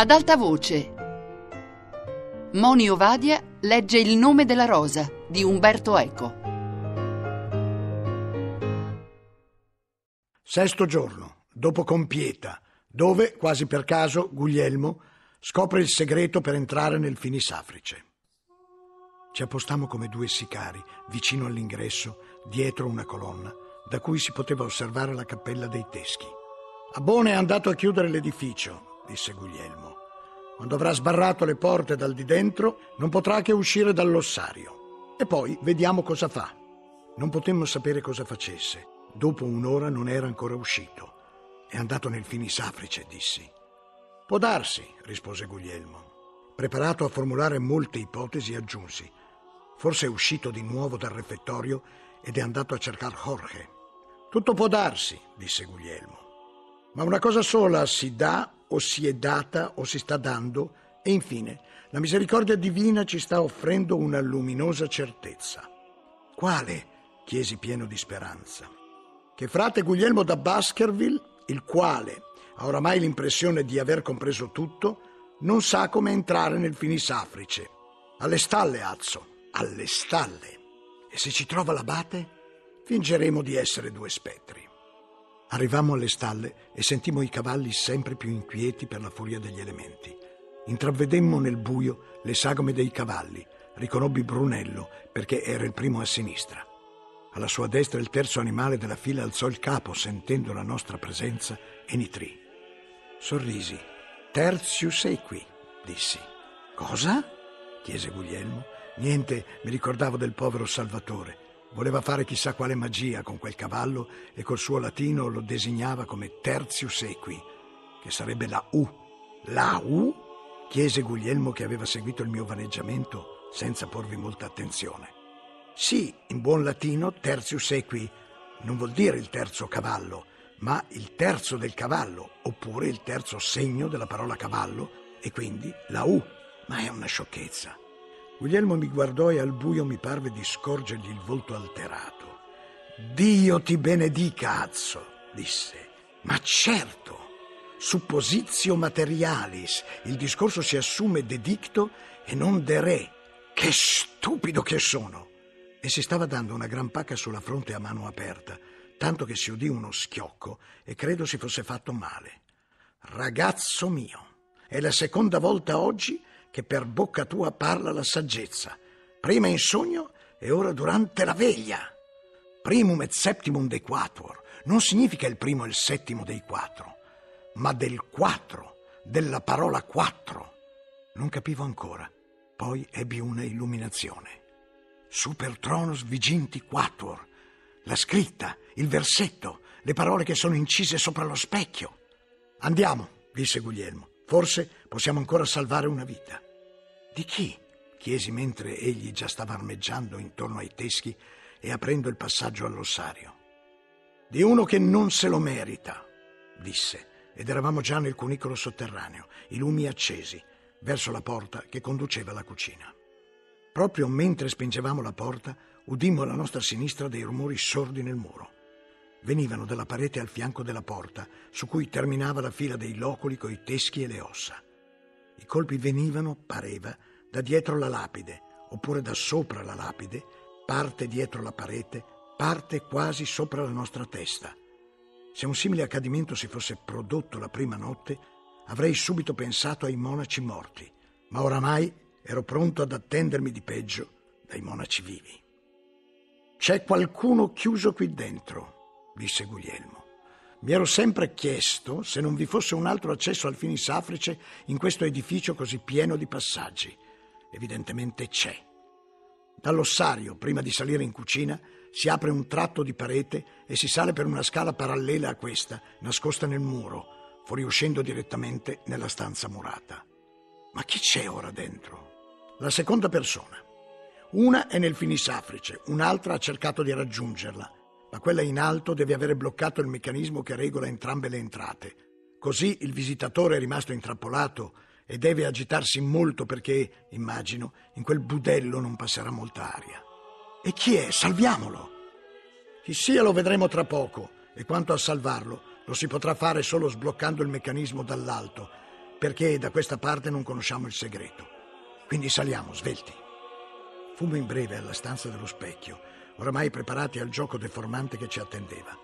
Ad alta voce. Moni Ovadia legge Il nome della rosa di Umberto Eco. Sesto giorno, dopo Compieta, dove, quasi per caso, Guglielmo scopre il segreto per entrare nel Finisafrice. Ci appostammo come due sicari vicino all'ingresso, dietro una colonna, da cui si poteva osservare la cappella dei Teschi. Abbone è andato a chiudere l'edificio disse Guglielmo. Quando avrà sbarrato le porte dal di dentro, non potrà che uscire dall'ossario. E poi vediamo cosa fa. Non potemmo sapere cosa facesse. Dopo un'ora non era ancora uscito. È andato nel finisafrice, dissi. Può darsi, rispose Guglielmo. Preparato a formulare molte ipotesi, aggiunsi. Forse è uscito di nuovo dal refettorio ed è andato a cercare Jorge. Tutto può darsi, disse Guglielmo. Ma una cosa sola si dà o si è data o si sta dando e infine la misericordia divina ci sta offrendo una luminosa certezza. Quale? chiesi pieno di speranza. Che frate Guglielmo da Baskerville, il quale ha oramai l'impressione di aver compreso tutto, non sa come entrare nel finisafrice. Alle stalle, Azzo, alle stalle. E se ci trova l'abate, fingeremo di essere due spettri. Arrivammo alle stalle e sentimmo i cavalli sempre più inquieti per la furia degli elementi. Intravedemmo nel buio le sagome dei cavalli. Riconobbi Brunello perché era il primo a sinistra. Alla sua destra il terzo animale della fila alzò il capo sentendo la nostra presenza e nitrì. Sorrisi. Terzius sei qui, dissi. Cosa? chiese Guglielmo. Niente, mi ricordavo del povero Salvatore. Voleva fare chissà quale magia con quel cavallo e col suo latino lo designava come tertius equi, che sarebbe la U. La U? chiese Guglielmo che aveva seguito il mio vaneggiamento senza porvi molta attenzione. Sì, in buon latino tertius equi non vuol dire il terzo cavallo, ma il terzo del cavallo, oppure il terzo segno della parola cavallo, e quindi la U. Ma è una sciocchezza. Guglielmo mi guardò e al buio mi parve di scorgergli il volto alterato. Dio ti benedica, Azzo, disse. Ma certo, suppositio materialis, il discorso si assume de dicto e non de re. Che stupido che sono! E si stava dando una gran pacca sulla fronte a mano aperta, tanto che si udì uno schiocco e credo si fosse fatto male. Ragazzo mio, è la seconda volta oggi che che per bocca tua parla la saggezza, prima in sogno e ora durante la veglia. Primum et septimum de quatuor non significa il primo e il settimo dei quattro, ma del quattro, della parola quattro. Non capivo ancora, poi ebbi una illuminazione. Super tronos viginti quattuor, la scritta, il versetto, le parole che sono incise sopra lo specchio. Andiamo, disse Guglielmo. Forse possiamo ancora salvare una vita. Di chi? chiesi mentre egli già stava armeggiando intorno ai teschi e aprendo il passaggio all'ossario. Di uno che non se lo merita, disse, ed eravamo già nel cunicolo sotterraneo, i lumi accesi, verso la porta che conduceva alla cucina. Proprio mentre spingevamo la porta, udimmo alla nostra sinistra dei rumori sordi nel muro venivano dalla parete al fianco della porta, su cui terminava la fila dei loculi coi teschi e le ossa. I colpi venivano, pareva, da dietro la lapide, oppure da sopra la lapide, parte dietro la parete, parte quasi sopra la nostra testa. Se un simile accadimento si fosse prodotto la prima notte, avrei subito pensato ai monaci morti, ma oramai ero pronto ad attendermi di peggio dai monaci vivi. C'è qualcuno chiuso qui dentro, disse Guglielmo. Mi ero sempre chiesto se non vi fosse un altro accesso al Finisafrice in questo edificio così pieno di passaggi. Evidentemente c'è. Dall'ossario, prima di salire in cucina, si apre un tratto di parete e si sale per una scala parallela a questa, nascosta nel muro, fuoriuscendo direttamente nella stanza murata. Ma chi c'è ora dentro? La seconda persona. Una è nel Finisafrice, un'altra ha cercato di raggiungerla ma quella in alto deve avere bloccato il meccanismo che regola entrambe le entrate. Così il visitatore è rimasto intrappolato e deve agitarsi molto perché, immagino, in quel budello non passerà molta aria. E chi è? Salviamolo! Chi sia lo vedremo tra poco e quanto a salvarlo lo si potrà fare solo sbloccando il meccanismo dall'alto, perché da questa parte non conosciamo il segreto. Quindi saliamo, svelti. Fumo in breve alla stanza dello specchio oramai preparati al gioco deformante che ci attendeva.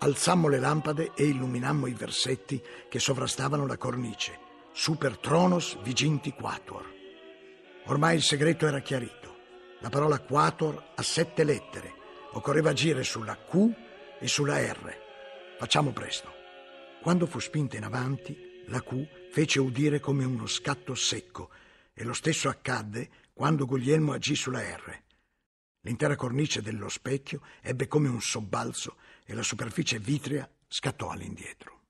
Alzammo le lampade e illuminammo i versetti che sovrastavano la cornice. Super tronos viginti quator. Ormai il segreto era chiarito. La parola quator ha sette lettere. Occorreva agire sulla Q e sulla R. Facciamo presto. Quando fu spinta in avanti, la Q fece udire come uno scatto secco e lo stesso accadde quando Guglielmo agì sulla R. L'intera cornice dello specchio ebbe come un sobbalzo e la superficie vitrea scattò all'indietro.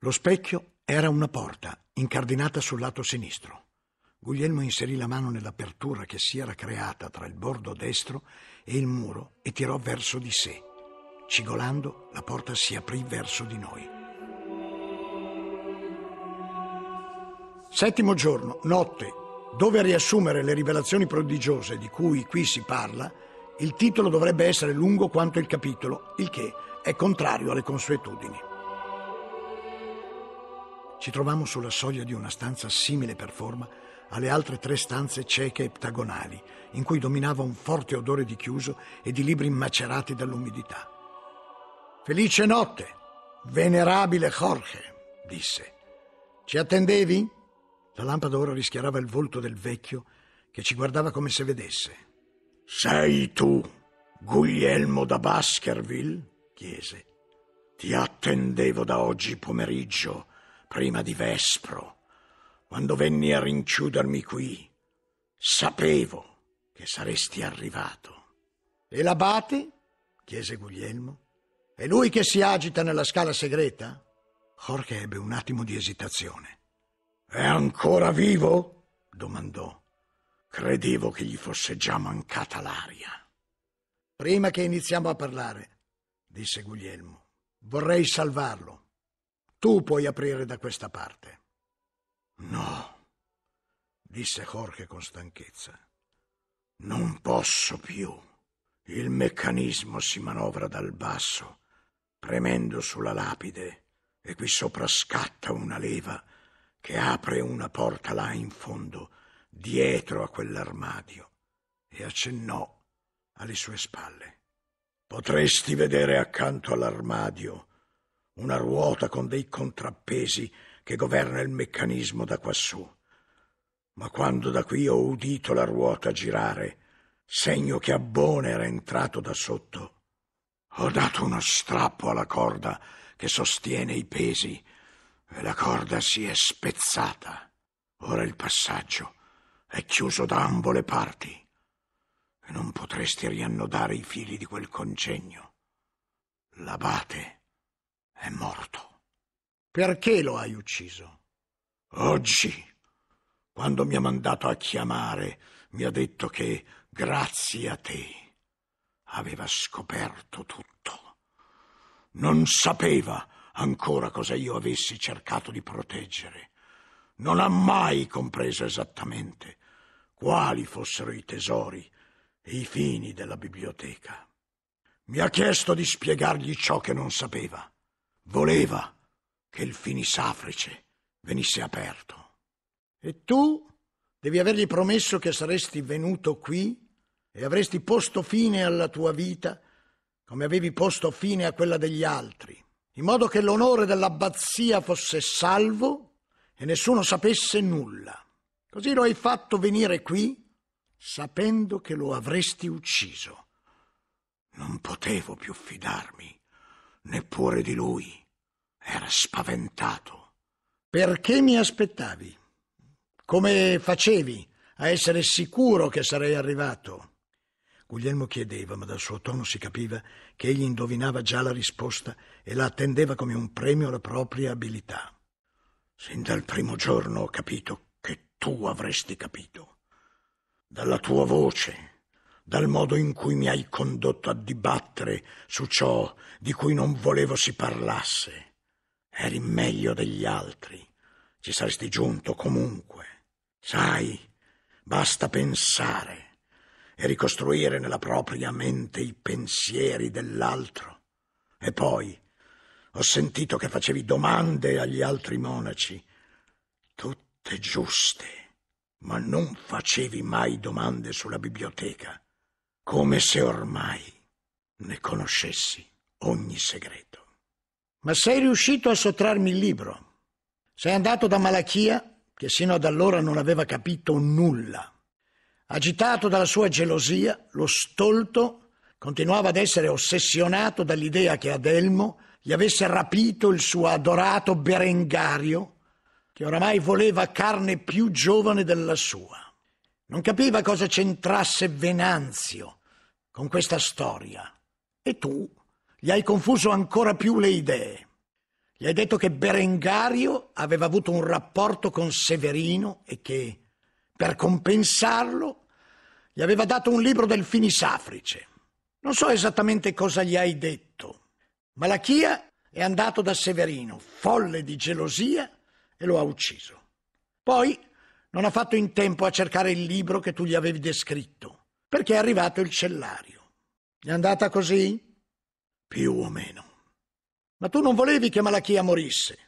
Lo specchio era una porta incardinata sul lato sinistro. Guglielmo inserì la mano nell'apertura che si era creata tra il bordo destro e il muro e tirò verso di sé. Cigolando, la porta si aprì verso di noi. Settimo giorno, notte, dove riassumere le rivelazioni prodigiose di cui qui si parla, il titolo dovrebbe essere lungo quanto il capitolo, il che è contrario alle consuetudini. Ci trovammo sulla soglia di una stanza simile per forma alle altre tre stanze cieche e ptagonali, in cui dominava un forte odore di chiuso e di libri macerati dall'umidità. Felice notte, venerabile Jorge, disse. Ci attendevi? La lampada ora rischiarava il volto del vecchio che ci guardava come se vedesse. Sei tu, Guglielmo da Baskerville? chiese. Ti attendevo da oggi pomeriggio, prima di vespro, quando venni a rinchiudermi qui. Sapevo che saresti arrivato. E l'abate? chiese Guglielmo. È lui che si agita nella scala segreta? Jorge ebbe un attimo di esitazione. È ancora vivo? domandò. Credevo che gli fosse già mancata l'aria. Prima che iniziamo a parlare, disse Guglielmo, vorrei salvarlo. Tu puoi aprire da questa parte. No, disse Jorge con stanchezza. Non posso più. Il meccanismo si manovra dal basso, premendo sulla lapide, e qui sopra scatta una leva che apre una porta là in fondo, dietro a quell'armadio, e accennò alle sue spalle. Potresti vedere accanto all'armadio una ruota con dei contrappesi che governa il meccanismo da quassù. Ma quando da qui ho udito la ruota girare, segno che Abbone era entrato da sotto, ho dato uno strappo alla corda che sostiene i pesi e la corda si è spezzata. Ora il passaggio è chiuso da ambo le parti e non potresti riannodare i fili di quel congegno. L'abate è morto. Perché lo hai ucciso? Oggi, quando mi ha mandato a chiamare, mi ha detto che, grazie a te, aveva scoperto tutto. Non sapeva ancora cosa io avessi cercato di proteggere. Non ha mai compreso esattamente quali fossero i tesori e i fini della biblioteca. Mi ha chiesto di spiegargli ciò che non sapeva. Voleva che il finisafrice venisse aperto. E tu devi avergli promesso che saresti venuto qui e avresti posto fine alla tua vita come avevi posto fine a quella degli altri in modo che l'onore dell'abbazia fosse salvo e nessuno sapesse nulla. Così lo hai fatto venire qui sapendo che lo avresti ucciso. Non potevo più fidarmi neppure di lui. Era spaventato. Perché mi aspettavi? Come facevi a essere sicuro che sarei arrivato? Guglielmo chiedeva, ma dal suo tono si capiva che egli indovinava già la risposta e la attendeva come un premio alla propria abilità. Sin dal primo giorno ho capito che tu avresti capito. Dalla tua voce, dal modo in cui mi hai condotto a dibattere su ciò di cui non volevo si parlasse. Eri meglio degli altri. Ci saresti giunto comunque. Sai, basta pensare e ricostruire nella propria mente i pensieri dell'altro. E poi ho sentito che facevi domande agli altri monaci, tutte giuste, ma non facevi mai domande sulla biblioteca, come se ormai ne conoscessi ogni segreto. Ma sei riuscito a sottrarmi il libro. Sei andato da Malachia, che sino ad allora non aveva capito nulla Agitato dalla sua gelosia, lo stolto continuava ad essere ossessionato dall'idea che Adelmo gli avesse rapito il suo adorato Berengario, che oramai voleva carne più giovane della sua. Non capiva cosa c'entrasse Venanzio con questa storia. E tu gli hai confuso ancora più le idee. Gli hai detto che Berengario aveva avuto un rapporto con Severino e che per compensarlo, gli aveva dato un libro del Finisafrice. Non so esattamente cosa gli hai detto. Malachia è andato da Severino, folle di gelosia, e lo ha ucciso. Poi non ha fatto in tempo a cercare il libro che tu gli avevi descritto, perché è arrivato il cellario. È andata così? Più o meno. Ma tu non volevi che Malachia morisse.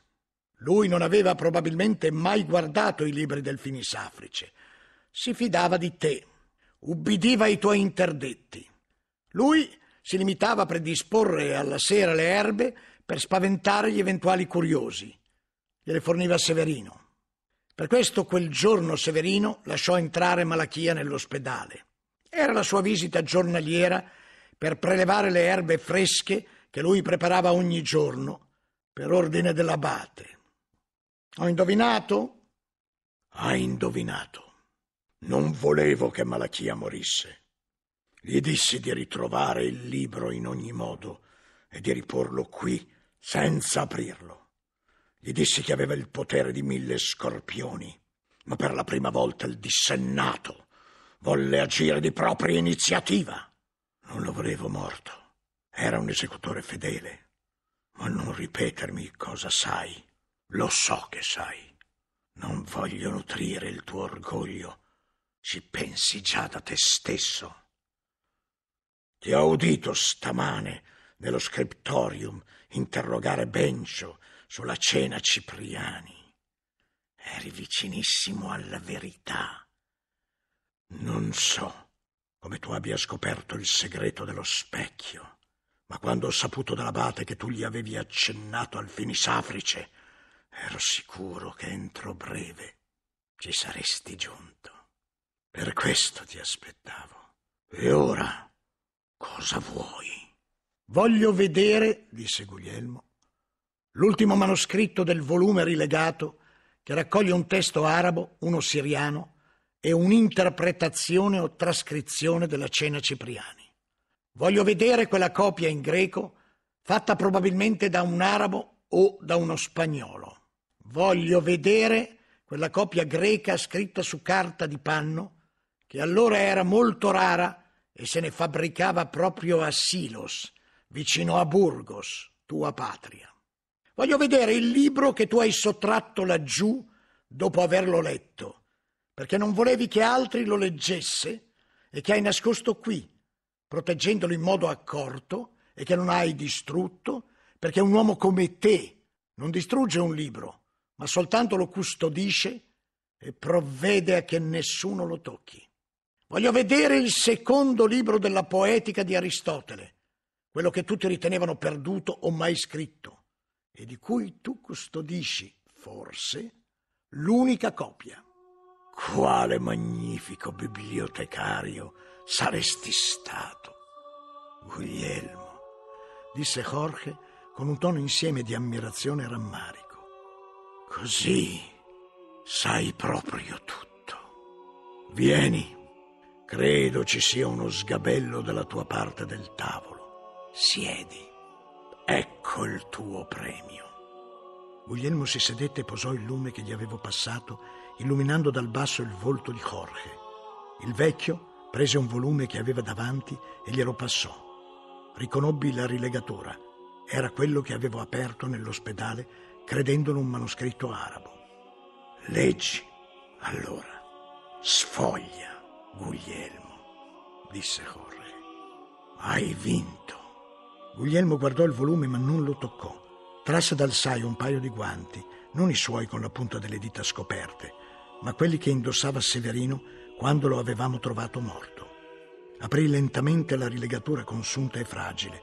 Lui non aveva probabilmente mai guardato i libri del Finisafrice. Si fidava di te, ubbidiva ai tuoi interdetti. Lui si limitava a predisporre alla sera le erbe per spaventare gli eventuali curiosi. Gliele forniva Severino. Per questo quel giorno Severino lasciò entrare Malachia nell'ospedale. Era la sua visita giornaliera per prelevare le erbe fresche che lui preparava ogni giorno per ordine dell'abate. Ho indovinato? Hai indovinato. Non volevo che Malachia morisse. Gli dissi di ritrovare il libro in ogni modo e di riporlo qui senza aprirlo. Gli dissi che aveva il potere di mille scorpioni, ma per la prima volta il dissennato volle agire di propria iniziativa. Non lo volevo morto. Era un esecutore fedele. Ma non ripetermi cosa sai. Lo so che sai. Non voglio nutrire il tuo orgoglio. Ci pensi già da te stesso. Ti ho udito stamane nello scriptorium interrogare Bencio sulla cena Cipriani. Eri vicinissimo alla verità. Non so come tu abbia scoperto il segreto dello specchio, ma quando ho saputo dall'abate che tu gli avevi accennato al finisafrice, Ero sicuro che entro breve ci saresti giunto. Per questo ti aspettavo. E ora cosa vuoi? Voglio vedere, disse Guglielmo, l'ultimo manoscritto del volume rilegato che raccoglie un testo arabo, uno siriano e un'interpretazione o trascrizione della cena Cipriani. Voglio vedere quella copia in greco fatta probabilmente da un arabo o da uno spagnolo. Voglio vedere quella copia greca scritta su carta di panno, che allora era molto rara e se ne fabbricava proprio a Silos, vicino a Burgos, tua patria. Voglio vedere il libro che tu hai sottratto laggiù dopo averlo letto, perché non volevi che altri lo leggesse e che hai nascosto qui, proteggendolo in modo accorto e che non hai distrutto, perché un uomo come te non distrugge un libro, ma soltanto lo custodisce e provvede a che nessuno lo tocchi. Voglio vedere il secondo libro della poetica di Aristotele, quello che tutti ritenevano perduto o mai scritto, e di cui tu custodisci, forse, l'unica copia. Quale magnifico bibliotecario saresti stato, Guglielmo, disse Jorge con un tono insieme di ammirazione e rammarico. Così sai proprio tutto. Vieni, credo ci sia uno sgabello dalla tua parte del tavolo. Siedi. Ecco il tuo premio. Guglielmo si sedette e posò il lume che gli avevo passato, illuminando dal basso il volto di Jorge. Il vecchio prese un volume che aveva davanti e glielo passò. Riconobbi la rilegatura. Era quello che avevo aperto nell'ospedale credendolo un manoscritto arabo. Leggi, allora, sfoglia, Guglielmo, disse Jorge. Hai vinto. Guglielmo guardò il volume ma non lo toccò. Trasse dal saio un paio di guanti, non i suoi con la punta delle dita scoperte, ma quelli che indossava Severino quando lo avevamo trovato morto. Aprì lentamente la rilegatura consunta e fragile.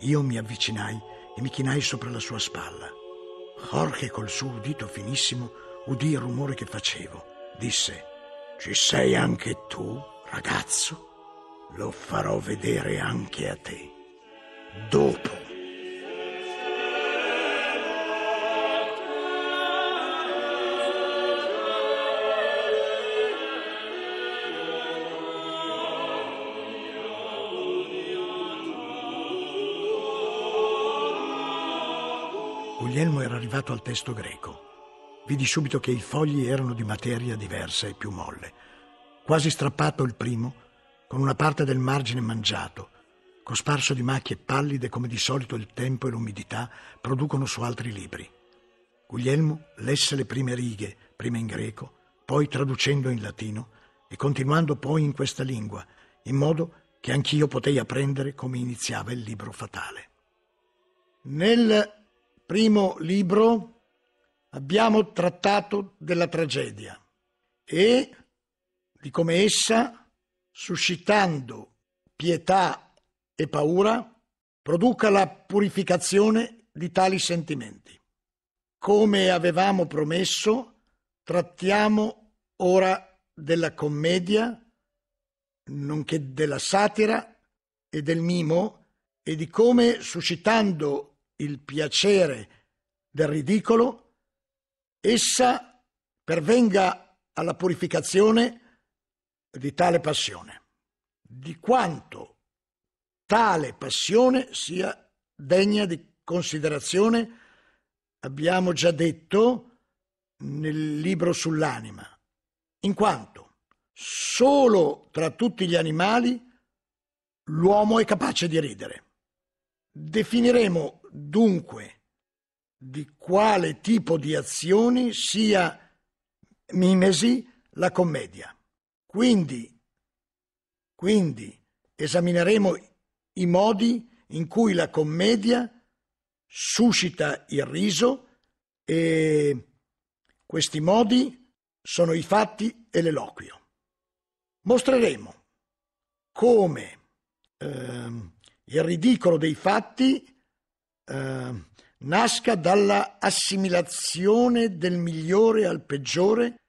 Io mi avvicinai e mi chinai sopra la sua spalla. Jorge col suo udito finissimo udì il rumore che facevo. Disse, ci sei anche tu, ragazzo? Lo farò vedere anche a te. Dopo. Guglielmo era arrivato al testo greco. Vidi subito che i fogli erano di materia diversa e più molle. Quasi strappato il primo, con una parte del margine mangiato, cosparso di macchie pallide come di solito il tempo e l'umidità producono su altri libri. Guglielmo lesse le prime righe, prima in greco, poi traducendo in latino e continuando poi in questa lingua, in modo che anch'io potei apprendere come iniziava il libro fatale. Nel primo libro abbiamo trattato della tragedia e di come essa, suscitando pietà e paura, produca la purificazione di tali sentimenti. Come avevamo promesso, trattiamo ora della commedia, nonché della satira e del mimo, e di come, suscitando il piacere del ridicolo, essa pervenga alla purificazione di tale passione, di quanto tale passione sia degna di considerazione, abbiamo già detto nel libro sull'anima, in quanto solo tra tutti gli animali l'uomo è capace di ridere. Definiremo dunque di quale tipo di azioni sia mimesi la commedia. Quindi, quindi esamineremo i modi in cui la commedia suscita il riso e questi modi sono i fatti e l'eloquio. Mostreremo come ehm, il ridicolo dei fatti Ehm, nasca dalla assimilazione del migliore al peggiore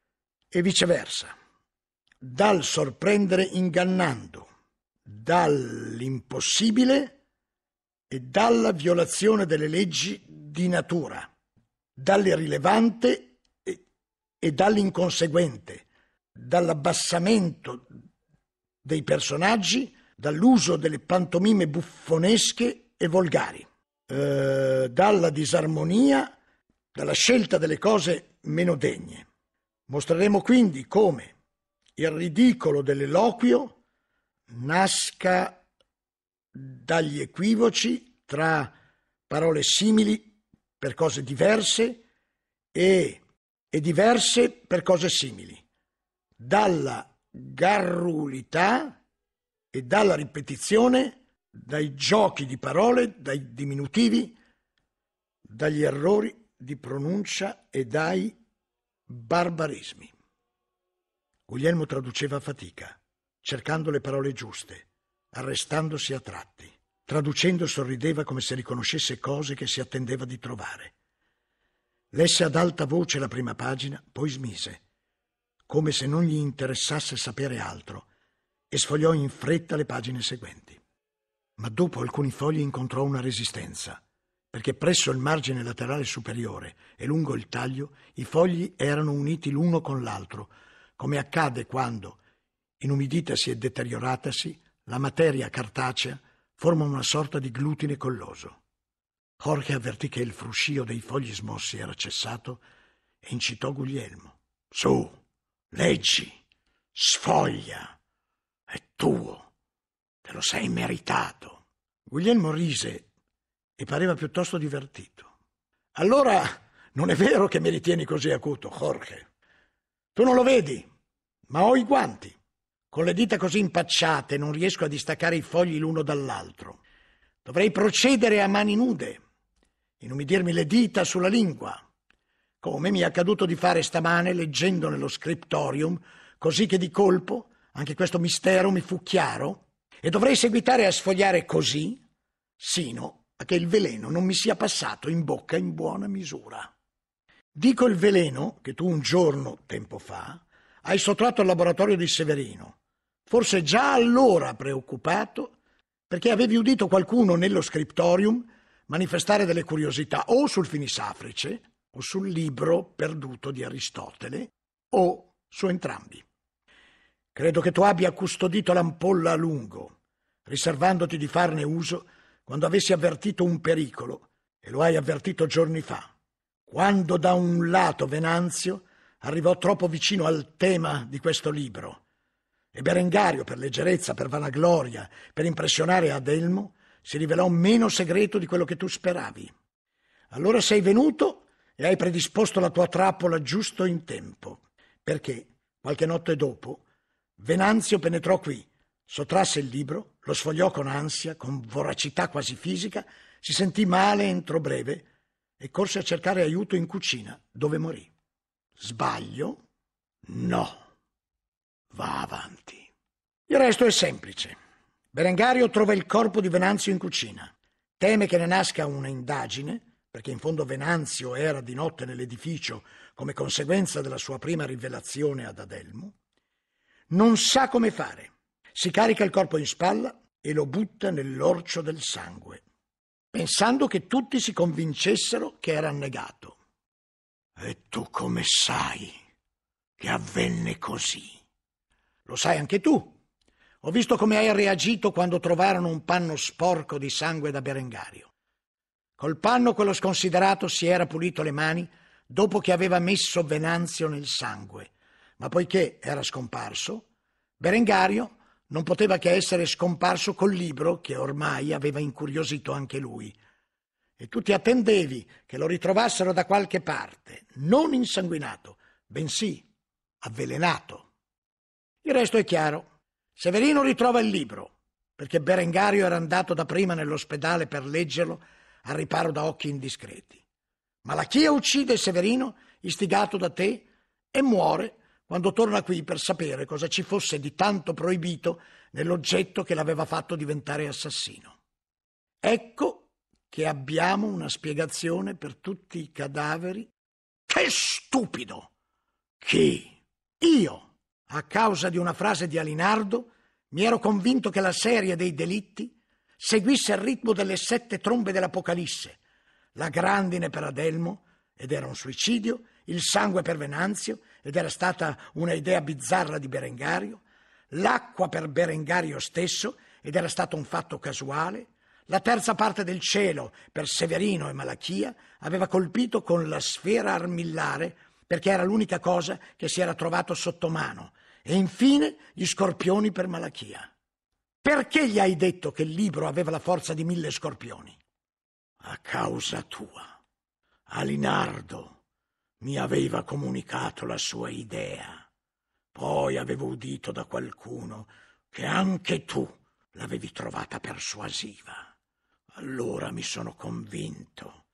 e viceversa, dal sorprendere ingannando, dall'impossibile e dalla violazione delle leggi di natura, dall'irrilevante e, e dall'inconseguente, dall'abbassamento dei personaggi, dall'uso delle pantomime buffonesche e volgari. Eh, dalla disarmonia, dalla scelta delle cose meno degne. Mostreremo quindi come il ridicolo dell'eloquio nasca dagli equivoci tra parole simili per cose diverse e, e diverse per cose simili, dalla garrulità e dalla ripetizione dai giochi di parole, dai diminutivi, dagli errori di pronuncia e dai barbarismi. Guglielmo traduceva a fatica, cercando le parole giuste, arrestandosi a tratti. Traducendo sorrideva come se riconoscesse cose che si attendeva di trovare. Lesse ad alta voce la prima pagina, poi smise, come se non gli interessasse sapere altro, e sfogliò in fretta le pagine seguenti ma dopo alcuni fogli incontrò una resistenza, perché presso il margine laterale superiore e lungo il taglio i fogli erano uniti l'uno con l'altro, come accade quando, inumiditasi e deterioratasi, la materia cartacea forma una sorta di glutine colloso. Jorge avvertì che il fruscio dei fogli smossi era cessato e incitò Guglielmo. Su, leggi, sfoglia, è tuo. Te lo sei meritato. Guglielmo rise e pareva piuttosto divertito. Allora non è vero che mi ritieni così acuto, Jorge. Tu non lo vedi, ma ho i guanti. Con le dita così impacciate non riesco a distaccare i fogli l'uno dall'altro. Dovrei procedere a mani nude, inumidirmi le dita sulla lingua, come mi è accaduto di fare stamane leggendo nello scriptorium, così che di colpo, anche questo mistero mi fu chiaro, e dovrei seguitare a sfogliare così sino a che il veleno non mi sia passato in bocca in buona misura. Dico il veleno che tu un giorno, tempo fa, hai sottratto al laboratorio di Severino, forse già allora preoccupato perché avevi udito qualcuno nello scriptorium manifestare delle curiosità o sul finisafrice o sul libro perduto di Aristotele o su entrambi. Credo che tu abbia custodito l'ampolla a lungo, riservandoti di farne uso quando avessi avvertito un pericolo, e lo hai avvertito giorni fa. Quando da un lato Venanzio arrivò troppo vicino al tema di questo libro, e Berengario, per leggerezza, per vanagloria, per impressionare Adelmo, si rivelò meno segreto di quello che tu speravi. Allora sei venuto e hai predisposto la tua trappola giusto in tempo, perché qualche notte dopo Venanzio penetrò qui, sottrasse il libro, lo sfogliò con ansia, con voracità quasi fisica, si sentì male entro breve e corse a cercare aiuto in cucina, dove morì. Sbaglio? No. Va avanti. Il resto è semplice. Berengario trova il corpo di Venanzio in cucina. Teme che ne nasca un'indagine, perché in fondo Venanzio era di notte nell'edificio come conseguenza della sua prima rivelazione ad Adelmo. Non sa come fare. Si carica il corpo in spalla e lo butta nell'orcio del sangue, pensando che tutti si convincessero che era annegato. E tu come sai che avvenne così? Lo sai anche tu. Ho visto come hai reagito quando trovarono un panno sporco di sangue da Berengario. Col panno quello sconsiderato si era pulito le mani dopo che aveva messo Venanzio nel sangue ma poiché era scomparso, Berengario non poteva che essere scomparso col libro che ormai aveva incuriosito anche lui. E tu ti attendevi che lo ritrovassero da qualche parte, non insanguinato, bensì avvelenato. Il resto è chiaro. Severino ritrova il libro, perché Berengario era andato da prima nell'ospedale per leggerlo al riparo da occhi indiscreti. Malachia uccide Severino, istigato da te, e muore quando torna qui per sapere cosa ci fosse di tanto proibito nell'oggetto che l'aveva fatto diventare assassino. Ecco che abbiamo una spiegazione per tutti i cadaveri. Che stupido! Chi? Io, a causa di una frase di Alinardo, mi ero convinto che la serie dei delitti seguisse il ritmo delle sette trombe dell'Apocalisse, la grandine per Adelmo, ed era un suicidio, il sangue per Venanzio, ed era stata una idea bizzarra di Berengario, l'acqua per Berengario stesso, ed era stato un fatto casuale, la terza parte del cielo per Severino e Malachia aveva colpito con la sfera armillare perché era l'unica cosa che si era trovato sotto mano, e infine gli scorpioni per Malachia. Perché gli hai detto che il libro aveva la forza di mille scorpioni? A causa tua. Alinardo mi aveva comunicato la sua idea. Poi avevo udito da qualcuno che anche tu l'avevi trovata persuasiva. Allora mi sono convinto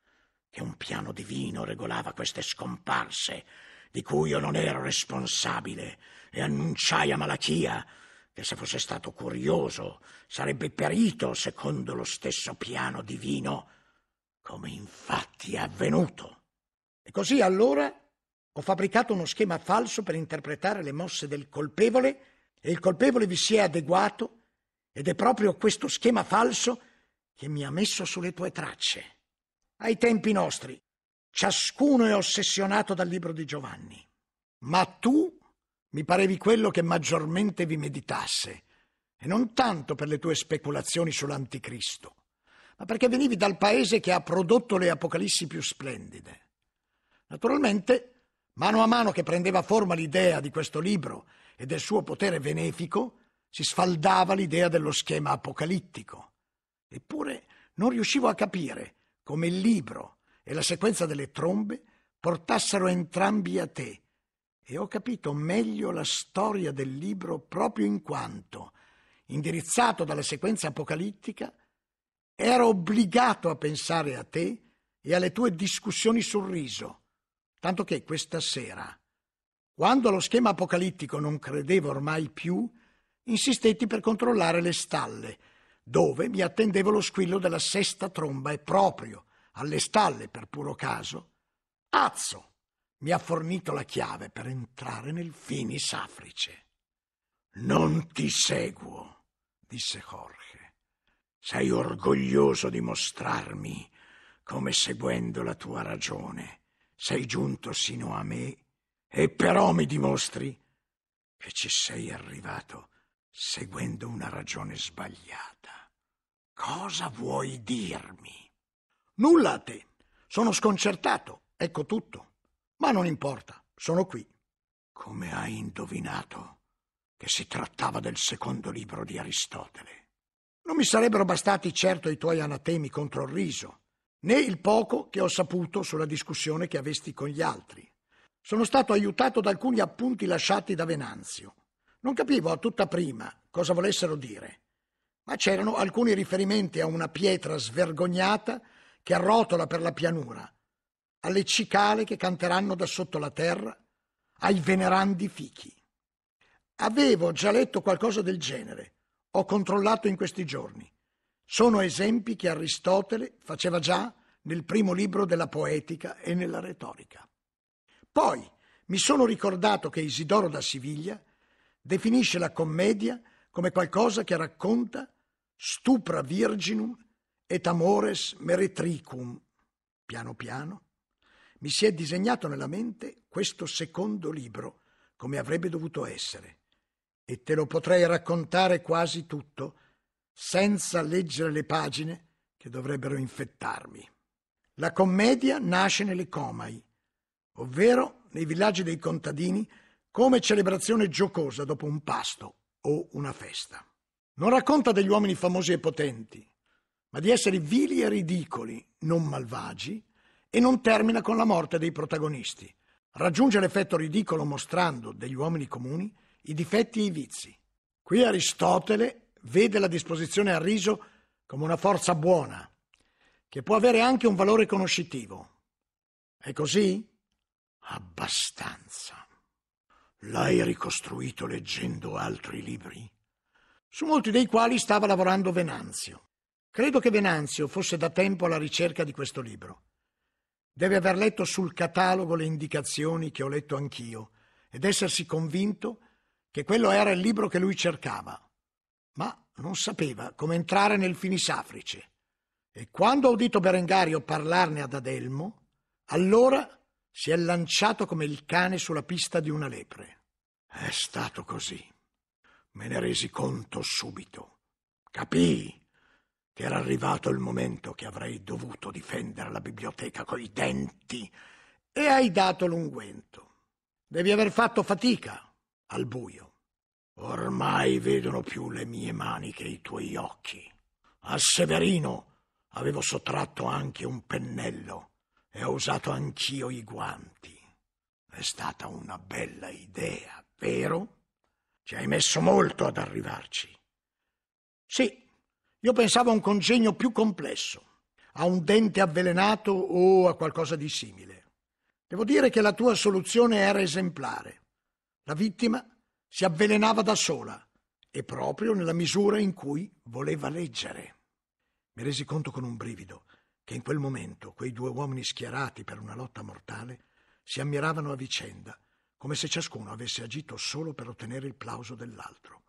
che un piano divino regolava queste scomparse di cui io non ero responsabile e annunciai a Malachia che se fosse stato curioso sarebbe perito secondo lo stesso piano divino, come infatti è avvenuto. E così allora ho fabbricato uno schema falso per interpretare le mosse del colpevole e il colpevole vi si è adeguato ed è proprio questo schema falso che mi ha messo sulle tue tracce. Ai tempi nostri, ciascuno è ossessionato dal libro di Giovanni, ma tu mi parevi quello che maggiormente vi meditasse, e non tanto per le tue speculazioni sull'anticristo, ma perché venivi dal paese che ha prodotto le apocalissi più splendide. Naturalmente, mano a mano che prendeva forma l'idea di questo libro e del suo potere benefico, si sfaldava l'idea dello schema apocalittico. Eppure non riuscivo a capire come il libro e la sequenza delle trombe portassero entrambi a te. E ho capito meglio la storia del libro proprio in quanto, indirizzato dalla sequenza apocalittica, ero obbligato a pensare a te e alle tue discussioni sul riso tanto che questa sera, quando allo schema apocalittico non credevo ormai più, insistetti per controllare le stalle, dove mi attendevo lo squillo della sesta tromba e proprio, alle stalle per puro caso, Azzo mi ha fornito la chiave per entrare nel Finis Africe. Non ti seguo, disse Jorge. Sei orgoglioso di mostrarmi come seguendo la tua ragione sei giunto sino a me e però mi dimostri che ci sei arrivato seguendo una ragione sbagliata. Cosa vuoi dirmi? Nulla a te. Sono sconcertato, ecco tutto. Ma non importa, sono qui. Come hai indovinato che si trattava del secondo libro di Aristotele? Non mi sarebbero bastati certo i tuoi anatemi contro il riso né il poco che ho saputo sulla discussione che avesti con gli altri. Sono stato aiutato da alcuni appunti lasciati da Venanzio. Non capivo a tutta prima cosa volessero dire, ma c'erano alcuni riferimenti a una pietra svergognata che arrotola per la pianura, alle cicale che canteranno da sotto la terra, ai venerandi fichi. Avevo già letto qualcosa del genere, ho controllato in questi giorni. Sono esempi che Aristotele faceva già nel primo libro della poetica e nella retorica. Poi mi sono ricordato che Isidoro da Siviglia definisce la commedia come qualcosa che racconta stupra virginum et amores meretricum. Piano piano mi si è disegnato nella mente questo secondo libro, come avrebbe dovuto essere. E te lo potrei raccontare quasi tutto, senza leggere le pagine che dovrebbero infettarmi. La commedia nasce nelle comai, ovvero nei villaggi dei contadini come celebrazione giocosa dopo un pasto o una festa. Non racconta degli uomini famosi e potenti, ma di esseri vili e ridicoli, non malvagi, e non termina con la morte dei protagonisti. Raggiunge l'effetto ridicolo mostrando degli uomini comuni i difetti e i vizi. Qui Aristotele vede la disposizione al riso come una forza buona, che può avere anche un valore conoscitivo. È così? Abbastanza. L'hai ricostruito leggendo altri libri? Su molti dei quali stava lavorando Venanzio. Credo che Venanzio fosse da tempo alla ricerca di questo libro. Deve aver letto sul catalogo le indicazioni che ho letto anch'io ed essersi convinto che quello era il libro che lui cercava ma non sapeva come entrare nel finisafrice. E quando ha udito Berengario parlarne ad Adelmo, allora si è lanciato come il cane sulla pista di una lepre. È stato così. Me ne resi conto subito. Capii che era arrivato il momento che avrei dovuto difendere la biblioteca coi denti e hai dato l'unguento. Devi aver fatto fatica al buio. Ormai vedono più le mie mani che i tuoi occhi. A Severino avevo sottratto anche un pennello e ho usato anch'io i guanti. È stata una bella idea, vero? Ci hai messo molto ad arrivarci. Sì, io pensavo a un congegno più complesso, a un dente avvelenato o a qualcosa di simile. Devo dire che la tua soluzione era esemplare. La vittima si avvelenava da sola e proprio nella misura in cui voleva leggere. Mi resi conto con un brivido che in quel momento quei due uomini schierati per una lotta mortale si ammiravano a vicenda, come se ciascuno avesse agito solo per ottenere il plauso dell'altro.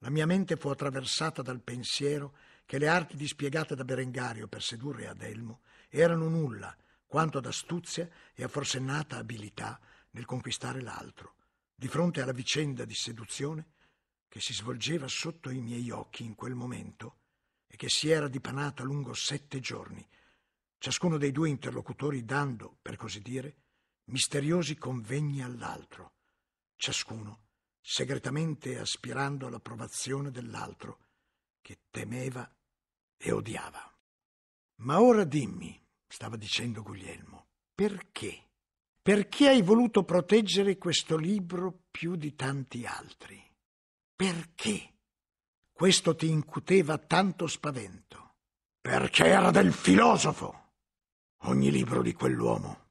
La mia mente fu attraversata dal pensiero che le arti dispiegate da Berengario per sedurre Adelmo erano nulla quanto ad astuzia e a forsennata abilità nel conquistare l'altro, di fronte alla vicenda di seduzione che si svolgeva sotto i miei occhi in quel momento e che si era dipanata lungo sette giorni, ciascuno dei due interlocutori dando, per così dire, misteriosi convegni all'altro, ciascuno segretamente aspirando all'approvazione dell'altro che temeva e odiava. Ma ora dimmi, stava dicendo Guglielmo, perché perché hai voluto proteggere questo libro più di tanti altri? Perché? Questo ti incuteva tanto spavento. Perché era del filosofo. Ogni libro di quell'uomo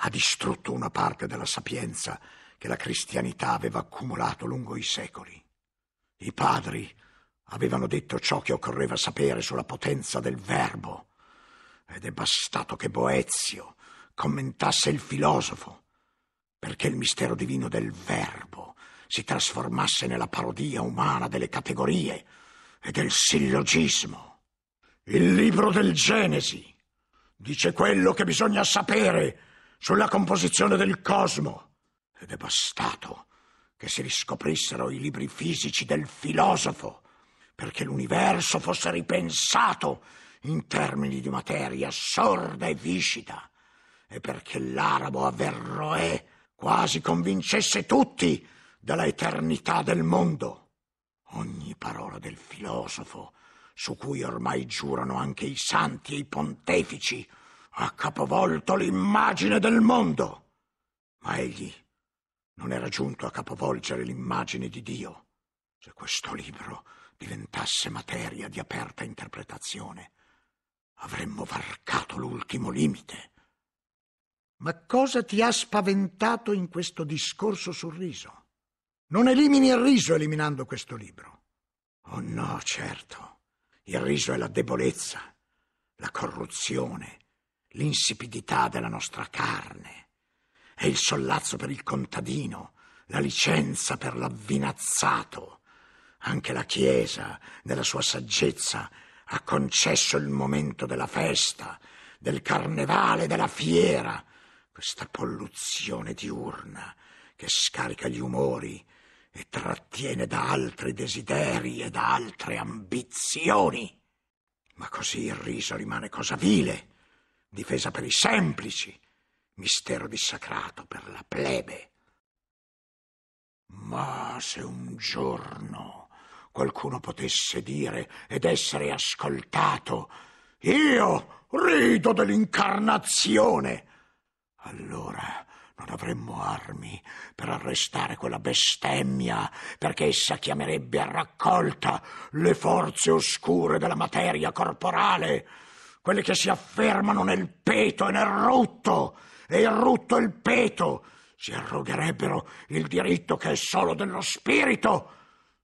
ha distrutto una parte della sapienza che la cristianità aveva accumulato lungo i secoli. I padri avevano detto ciò che occorreva sapere sulla potenza del verbo ed è bastato che Boezio commentasse il filosofo, perché il mistero divino del verbo si trasformasse nella parodia umana delle categorie e del sillogismo. Il libro del Genesi dice quello che bisogna sapere sulla composizione del cosmo ed è bastato che si riscoprissero i libri fisici del filosofo perché l'universo fosse ripensato in termini di materia sorda e viscida e perché l'arabo Averroè eh? quasi convincesse tutti della eternità del mondo. Ogni parola del filosofo, su cui ormai giurano anche i santi e i pontefici, ha capovolto l'immagine del mondo. Ma egli non era giunto a capovolgere l'immagine di Dio. Se questo libro diventasse materia di aperta interpretazione, avremmo varcato l'ultimo limite ma cosa ti ha spaventato in questo discorso sul riso? Non elimini il riso eliminando questo libro. Oh no, certo. Il riso è la debolezza, la corruzione, l'insipidità della nostra carne. È il sollazzo per il contadino, la licenza per l'avvinazzato. Anche la Chiesa, nella sua saggezza, ha concesso il momento della festa, del carnevale, della fiera, questa polluzione diurna che scarica gli umori e trattiene da altri desideri e da altre ambizioni. Ma così il riso rimane cosa vile, difesa per i semplici, mistero dissacrato per la plebe. Ma se un giorno qualcuno potesse dire ed essere ascoltato, io rido dell'incarnazione, allora non avremmo armi per arrestare quella bestemmia, perché essa chiamerebbe a raccolta le forze oscure della materia corporale, quelle che si affermano nel peto e nel rutto, e il rutto e il peto si arrogherebbero il diritto che è solo dello spirito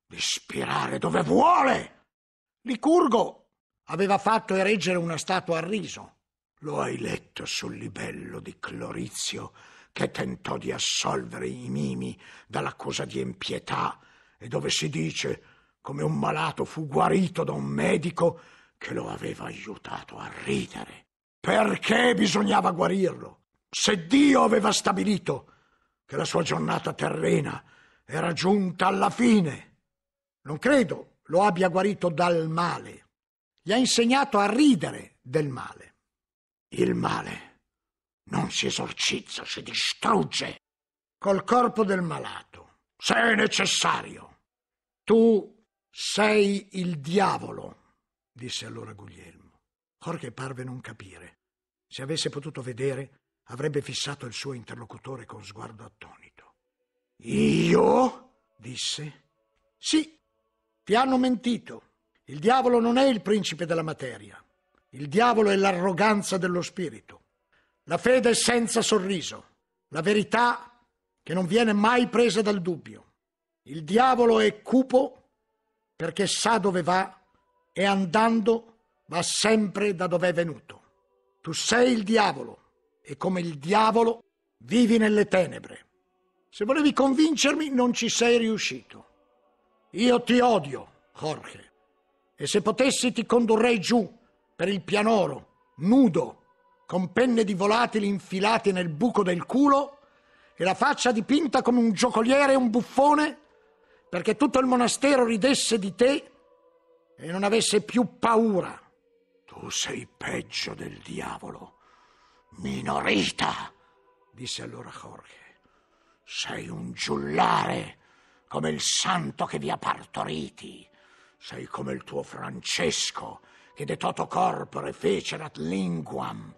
di spirare dove vuole. Licurgo aveva fatto ereggere una statua a riso lo hai letto sul libello di Clorizio che tentò di assolvere i mimi dall'accusa di impietà e dove si dice come un malato fu guarito da un medico che lo aveva aiutato a ridere. Perché bisognava guarirlo? Se Dio aveva stabilito che la sua giornata terrena era giunta alla fine, non credo lo abbia guarito dal male. Gli ha insegnato a ridere del male. Il male non si esorcizza, si distrugge col corpo del malato, se è necessario. Tu sei il diavolo, disse allora Guglielmo. Jorge parve non capire. Se avesse potuto vedere, avrebbe fissato il suo interlocutore con sguardo attonito. Io? disse. Sì, ti hanno mentito. Il diavolo non è il principe della materia. Il diavolo è l'arroganza dello spirito. La fede è senza sorriso, la verità che non viene mai presa dal dubbio. Il diavolo è cupo perché sa dove va e andando va sempre da dove è venuto. Tu sei il diavolo e come il diavolo vivi nelle tenebre. Se volevi convincermi non ci sei riuscito. Io ti odio, Jorge, e se potessi ti condurrei giù per il pianoro, nudo, con penne di volatili infilate nel buco del culo e la faccia dipinta come un giocoliere e un buffone, perché tutto il monastero ridesse di te e non avesse più paura. Tu sei peggio del diavolo, minorita, disse allora Jorge. Sei un giullare, come il santo che vi ha partoriti. Sei come il tuo Francesco, che de toto corpore fecerat linguam,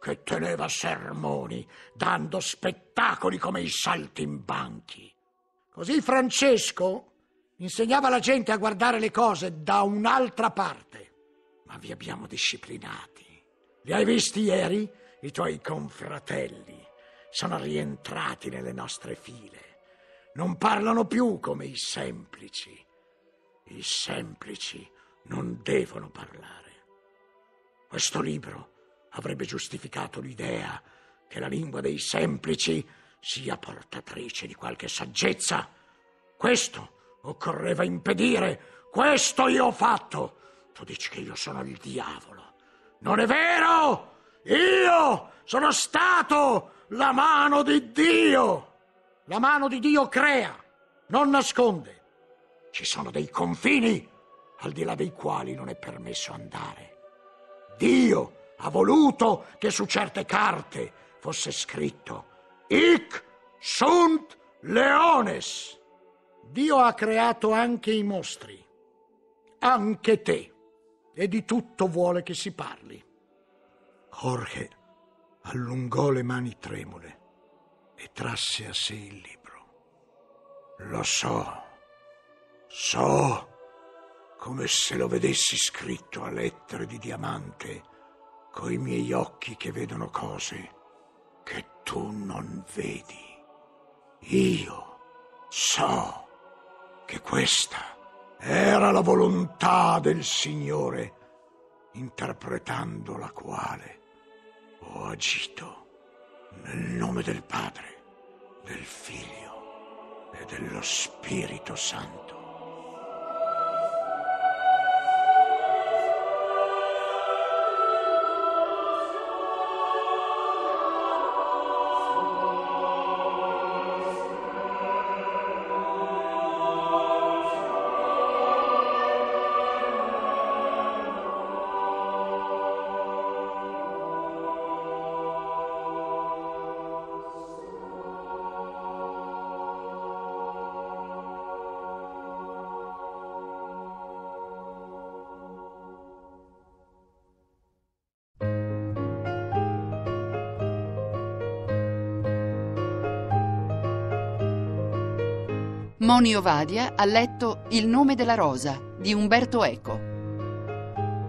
che teneva sermoni, dando spettacoli come i saltimbanchi. Così Francesco insegnava la gente a guardare le cose da un'altra parte. Ma vi abbiamo disciplinati. Li hai visti ieri? I tuoi confratelli sono rientrati nelle nostre file. Non parlano più come i semplici. I semplici non devono parlare. Questo libro avrebbe giustificato l'idea che la lingua dei semplici sia portatrice di qualche saggezza. Questo occorreva impedire, questo io ho fatto. Tu dici che io sono il diavolo. Non è vero! Io sono stato la mano di Dio. La mano di Dio crea, non nasconde. Ci sono dei confini al di là dei quali non è permesso andare. Dio ha voluto che su certe carte fosse scritto Ic sunt leones. Dio ha creato anche i mostri, anche te, e di tutto vuole che si parli. Jorge allungò le mani tremule e trasse a sé il libro. Lo so, so come se lo vedessi scritto a lettere di diamante, coi miei occhi che vedono cose che tu non vedi. Io so che questa era la volontà del Signore, interpretando la quale ho agito nel nome del Padre, del Figlio e dello Spirito Santo. Antonio Vadia ha letto Il nome della rosa di Umberto Eco.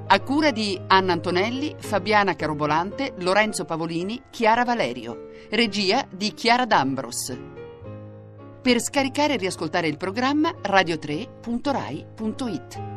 A cura di Anna Antonelli, Fabiana Carobolante, Lorenzo Pavolini, Chiara Valerio. Regia di Chiara D'Ambros. Per scaricare e riascoltare il programma radio3.rai.it.